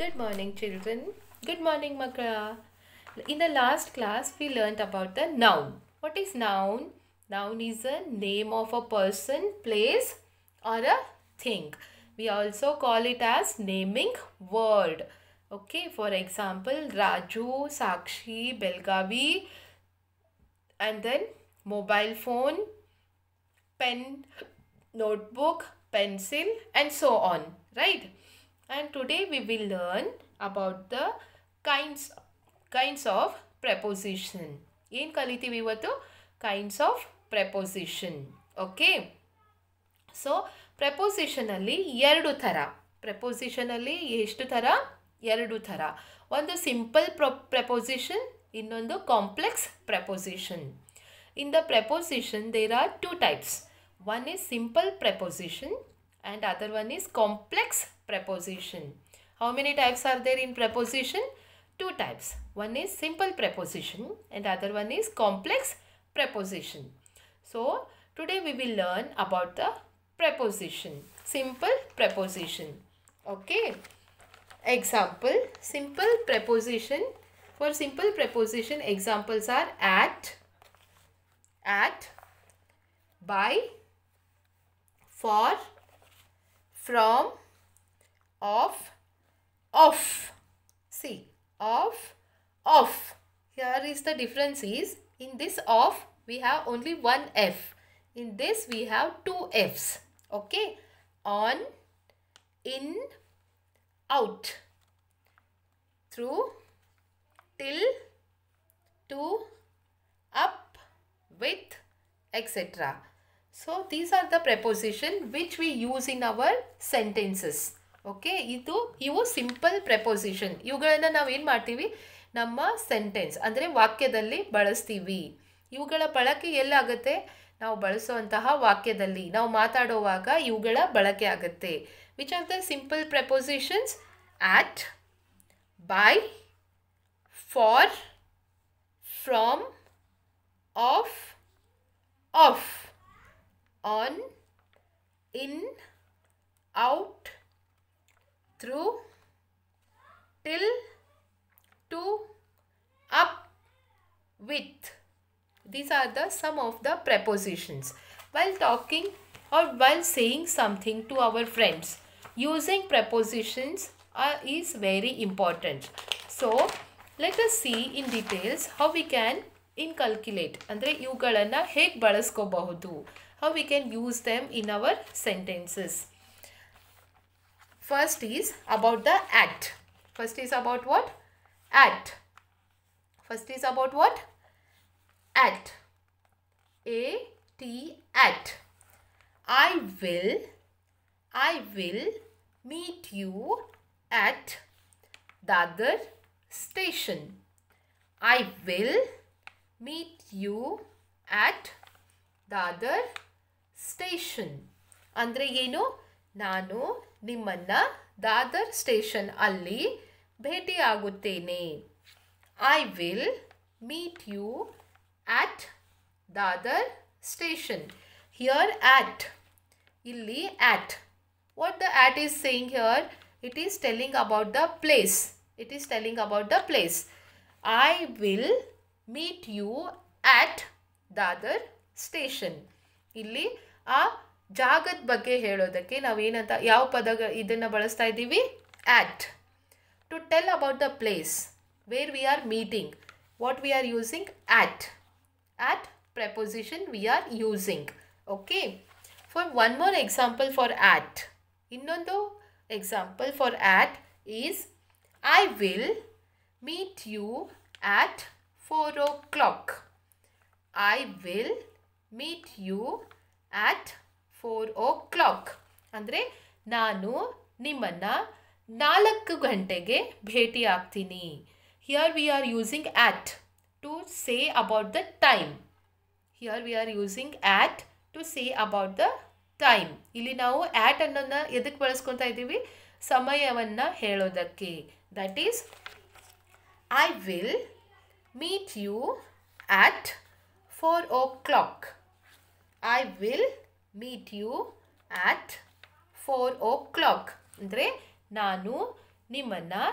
Good morning children. Good morning Makra. In the last class we learnt about the noun. What is noun? Noun is a name of a person, place or a thing. We also call it as naming word. Okay, for example, Raju, Sakshi, Belgavi and then mobile phone, pen, notebook, pencil and so on, right? And today we will learn about the kinds kinds of preposition ಏನು ಕಲಿತೀವಿ ಇವತ್ತು kinds of preposition okay so ಪ್ರೆಪೋಸಿಷನಲ್ಲಿ ಎರಡು ಥರ ಪ್ರೆಪೋಸಿಷನಲ್ಲಿ ಎಷ್ಟು ಥರ ಎರಡು ಥರ ಒಂದು ಸಿಂಪಲ್ ಪ್ರೊ ಪ್ರೆಪೋಸಿಷನ್ ಇನ್ನೊಂದು complex preposition in the preposition there are two types one is simple preposition and other one is complex preposition. How many types are there in preposition? Two types. One is simple preposition and other one is complex preposition. So, today we will learn about the preposition. Simple preposition. Okay. Example. Simple preposition. For simple preposition, examples are at, at, by, for, from of of see of of here is the difference is in this of we have only one f in this we have two f's okay on in out through till to up with etc so these are the preposition which we use in our sentences okay ಇದು ಇವು simple ಪ್ರೆಪೊಸಿಷನ್ ಇವುಗಳನ್ನು ನಾವು ಏನು ಮಾಡ್ತೀವಿ ನಮ್ಮ sentence ಅಂದರೆ ವಾಕ್ಯದಲ್ಲಿ ಬಳಸ್ತೀವಿ ಇವುಗಳ ಬಳಕೆ ಎಲ್ಲಾಗುತ್ತೆ ನಾವು ಬಳಸುವಂತಹ ವಾಕ್ಯದಲ್ಲಿ ನಾವು ಮಾತಾಡುವಾಗ ಇವುಗಳ ಬಳಕೆ ಆಗುತ್ತೆ which are the simple prepositions at by for from of of on, in, out, through, till, to, up, with. These are the some of the prepositions. While talking or while saying something to our friends, using prepositions are, is very important. So, let us see in details how we can inculcate ಅಂದರೆ ಇವುಗಳನ್ನು ಹೇಗೆ ಬಳಸ್ಕೋಬಹುದು how we can use them in our sentences. First is about the at. First is about what? At. First is about what? At. A T at. I will. I will meet you at Dadar station. I will meet you at Dadar station ಅಂದರೆ ಏನು ನಾನು ನಿಮ್ಮನ್ನು Dadar station ಅಲ್ಲಿ ಭೇಟಿಯಾಗುತ್ತೇನೆ I will meet you at Dadar station here at ಇಲ್ಲಿ at what the at is saying here it is telling about the place it is telling about the place I will meet you at Dadar station ಇಲ್ಲಿ ಆ ಜಾಗದ ಬಗ್ಗೆ ಹೇಳೋದಕ್ಕೆ ನಾವೇನಂತ ಯಾವ ಪದ ಇದನ್ನು ಬಳಸ್ತಾ ಇದ್ದೀವಿ at to tell about the place where we are meeting what we are using at at preposition we are using okay for one more example for at ಇನ್ನೊಂದು example for at is I will meet you at four o'clock I will meet you at four o'clock ಅಂದರೆ ನಾನು ನಿಮ್ಮನ್ನು ನಾಲ್ಕು ಗಂಟೆಗೆ ಭೇಟಿ ಆಗ್ತೀನಿ here we are using at to say about the time here we are using at to say about the time ಇಲ್ಲಿ ನಾವು at ಅನ್ನೋದನ್ನ ಎದಕ್ಕೆ ಬಳಸ್ಕೊತಾ ಇದ್ದೀವಿ ಸಮಯವನ್ನು ಹೇಳೋದಕ್ಕೆ that is I will meet you at four o'clock will meet you at 4 o'clock. Andre, Nanu Nimana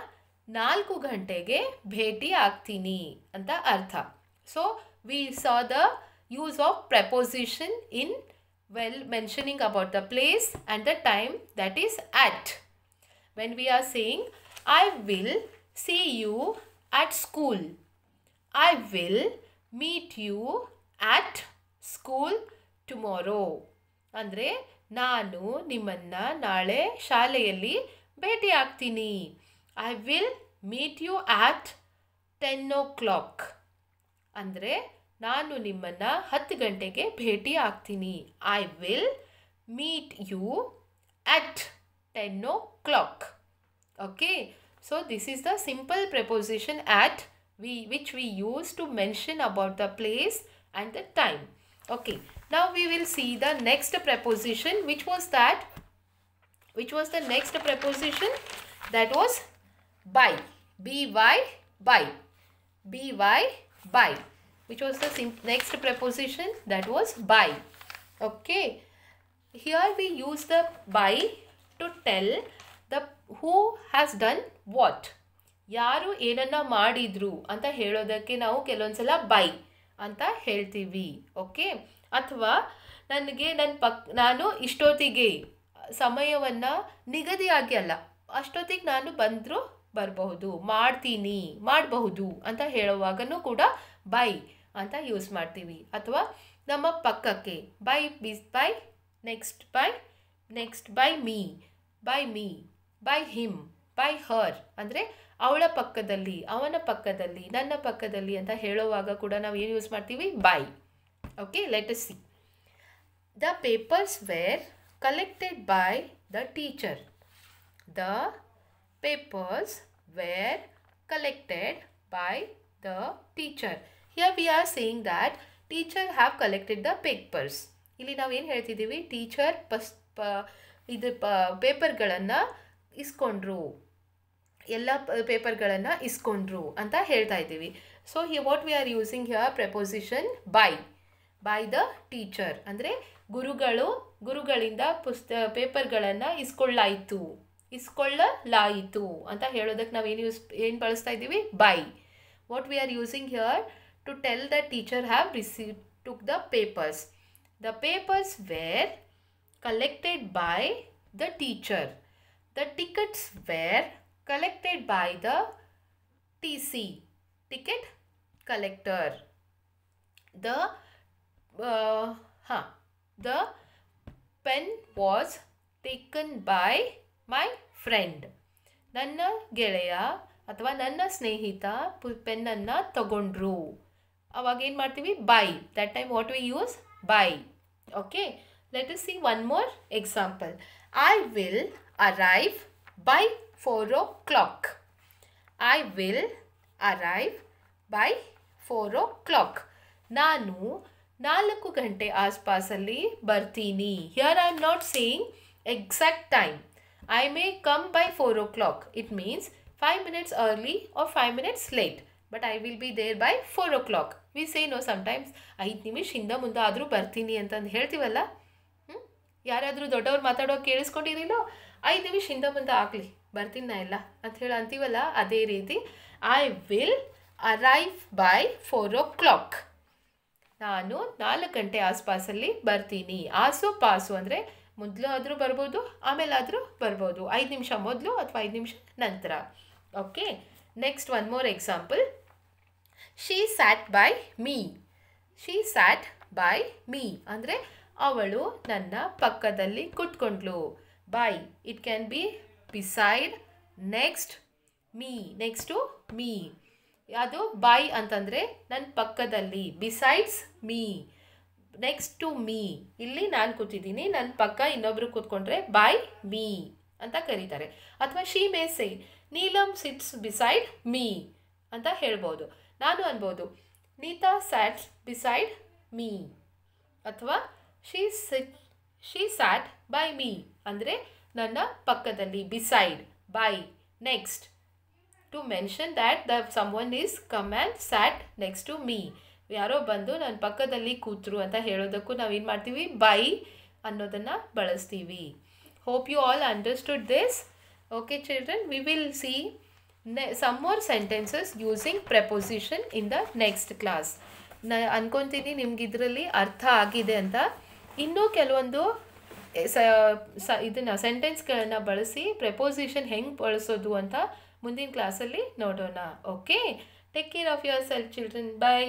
Nalku Gantege Beti Akthini. Anta Artha. So, we saw the use of preposition in well mentioning about the place and the time that is at. When we are saying, I will see you at school. I will meet you at school. Tomorrow ಅಂದರೆ ನಾನು ನಿಮ್ಮನ್ನು ನಾಳೆ ಶಾಲೆಯಲ್ಲಿ ಭೇಟಿ ಆಗ್ತೀನಿ I will meet you at ten o'clock ಅಂದರೆ ನಾನು ನಿಮ್ಮನ್ನು ಹತ್ತು ಗಂಟೆಗೆ ಭೇಟಿ ಆಗ್ತೀನಿ I will meet you at ten o'clock okay so this is the simple preposition at we which we use to mention about the place and the time Okay. Now we will see the next preposition which was that which was the next preposition that was by by by by by which was the next preposition that was by okay here we use the by to tell the who has done what ಯಾರು Anta ಮಾಡಿದ್ರು ಅಂತ ಹೇಳೋದಕ್ಕೆ ನಾವು ಕೆಲವೊಂದ್ಸಲ by. ಅಂತ ಹೇಳ್ತೀವಿ okay ಅಥವಾ ನನಗೆ ನನ್ನ ಪಕ್ ನಾನು ಇಷ್ಟೊತ್ತಿಗೆ ಸಮಯವನ್ನು ನಿಗದಿಯಾಗಿ ಅಲ್ಲ ಅಷ್ಟೊತ್ತಿಗೆ ನಾನು ಬಂದರೂ ಬರಬಹುದು ಮಾಡ್ತೀನಿ ಮಾಡಬಹುದು ಅಂತ ಹೇಳುವಾಗನೂ ಕೂಡ ಬೈ ಅಂತ ಯೂಸ್ ಮಾಡ್ತೀವಿ ಅಥವಾ ನಮ್ಮ ಪಕ್ಕಕ್ಕೆ ಬೈ ಬಿಸ್ by next by next by me by me by him by her ಅಂದರೆ ಅವಳ ಪಕ್ಕದಲ್ಲಿ ಅವನ ಪಕ್ಕದಲ್ಲಿ ನನ್ನ ಪಕ್ಕದಲ್ಲಿ ಅಂತ ಹೇಳೋವಾಗ ಕೂಡ ನಾವು ಏನು ಯೂಸ್ ಮಾಡ್ತೀವಿ by okay let's see the papers were collected by the teacher the papers were collected by the teacher here we are saying that teacher have collected the papers ಇಲ್ಲಿ ನಾವು ಏನು ಹೇಳ್ತಿದ್ದೀವಿ ಟೀಚರ್ ಪಸ್ ಪ ಇದು ಪ ಪೇಪರ್ಗಳನ್ನು ಇಸ್ಕೊಂಡ್ರು ಎಲ್ಲ ಪೇಪರ್ಗಳನ್ನು ಇಸ್ಕೊಂಡ್ರು ಅಂತ ಹೇಳ್ತಾ ಇದ್ದೀವಿ so he what we are using here preposition by by the teacher ಅಂದರೆ ಗುರುಗಳು ಗುರುಗಳಿಂದ ಪುಸ್ತ ಪೇಪರ್ಗಳನ್ನು ಇಸ್ಕೊಳ್ಳಾಯಿತು ಇಸ್ಕೊಳ್ಳಲಾಯಿತು ಅಂತ ಹೇಳೋದಕ್ಕೆ ನಾವು ಏನು ಯೂಸ್ ಏನು ಬಳಸ್ತಾ ಇದ್ದೀವಿ by what we are using here to tell the teacher have receive took the papers the papers were collected by the teacher the tickets were collected by the TC ticket collector. The uh, huh, the pen was taken by my friend. Nanna Gelaya Atwa Nanna Snehita pen nanna Togundru. Again Martivi by that time what we use by. Okay. Let us see one more example. I will arrive by 4 o'clock. I will arrive by 4 o'clock. ನಾನು ನಾಲ್ಕು ಗಂಟೆ ಆಸ್ಪಾಸಲ್ಲಿ ಬರ್ತೀನಿ here I am not saying exact time I may come by four o'clock it means five minutes early or five minutes late but I will be there by four o'clock we say know sometimes ಐದು ನಿಮಿಷ ಹಿಂದೆ ಮುಂದೆ ಆದರೂ ಬರ್ತೀನಿ ಅಂತಂದು ಹೇಳ್ತೀವಲ್ಲ ಹ್ಞೂ ಯಾರಾದರೂ ದೊಡ್ಡವ್ರು ಮಾತಾಡೋ ಕೇಳಿಸ್ಕೊಂಡಿರಿಲ್ಲೋ ಐದು ನಿಮಿಷ ಹಿಂದೆ ಮುಂದೆ ಆಗಲಿ ಬರ್ತೀನಿ ನಾ ಎಲ್ಲ ಅಂತ ಹೇಳಿ ಅಂತೀವಲ್ಲ ಅದೇ ರೀತಿ I will arrive by four o'clock ನಾನು ನಾಲ್ಕು ಗಂಟೆ ಆಸ್ಪಾಸಲ್ಲಿ ಬರ್ತೀನಿ ಆಸು ಪಾಸು ಅಂದರೆ ಮೊದಲು ಆದರೂ ಬರ್ಬೋದು ಆಮೇಲಾದರೂ ಬರ್ಬೋದು ಐದು ನಿಮಿಷ ಮೊದಲು ಅಥವಾ ಐದು ನಿಮಿಷ ನಂತರ okay next one more example she sat by me she sat by me ಅಂದರೆ ಅವಳು ನನ್ನ ಪಕ್ಕದಲ್ಲಿ ಕುಟ್ಕೊಂಡ್ಲು by it can be beside next me next to me ಅದು ಬೈ ಅಂತಂದರೆ ನನ್ನ ಪಕ್ಕದಲ್ಲಿ besides me next to me ಇಲ್ಲಿ ನಾನು ಕೂತಿದ್ದೀನಿ ನನ್ನ ಪಕ್ಕ ಇನ್ನೊಬ್ಬರು ಕೂತ್ಕೊಂಡ್ರೆ ಬೈ ಮೀ ಅಂತ ಕರೀತಾರೆ ಅಥವಾ she may Neelam Neelam sits beside me ಅಂತ ಹೇಳ್ಬೋದು ನಾನು ಅನ್ಬೋದು ನೀತಾ ಸ್ಯಾಟ್ಸ್ ಬಿಸೈಡ್ ಮೀ ಅಥವಾ she sit she sat by me ಅಂದರೆ ನನ್ನ ಪಕ್ಕದಲ್ಲಿ beside by next to mention that the someone is come and sat next to me ಯಾರೋ ಬಂದು ನನ್ನ ಪಕ್ಕದಲ್ಲಿ ಕೂತರು ಅಂತ ಹೇಳೋದಕ್ಕೂ ನಾವೇನು ಮಾಡ್ತೀವಿ ಬೈ ಅನ್ನೋದನ್ನು ಬಳಸ್ತೀವಿ hope you all understood this okay children we will see ನೆ some more sentences using preposition in the next class ನ ಅಂದ್ಕೊತೀನಿ ನಿಮ್ಗೆ ಇದರಲ್ಲಿ ಅರ್ಥ ಆಗಿದೆ ಅಂತ ಇನ್ನೂ ಕೆಲವೊಂದು ಸ ಸ ಇದನ್ನು ಸೆಂಟೆನ್ಸ್ಗಳನ್ನು ಬಳಸಿ ಪ್ರೆಪೋಸಿಷನ್ ಹೆಂಗೆ ಬಳಸೋದು ಅಂತ ಮುಂದಿನ ಕ್ಲಾಸಲ್ಲಿ ನೋಡೋಣ okay take care of yourself children by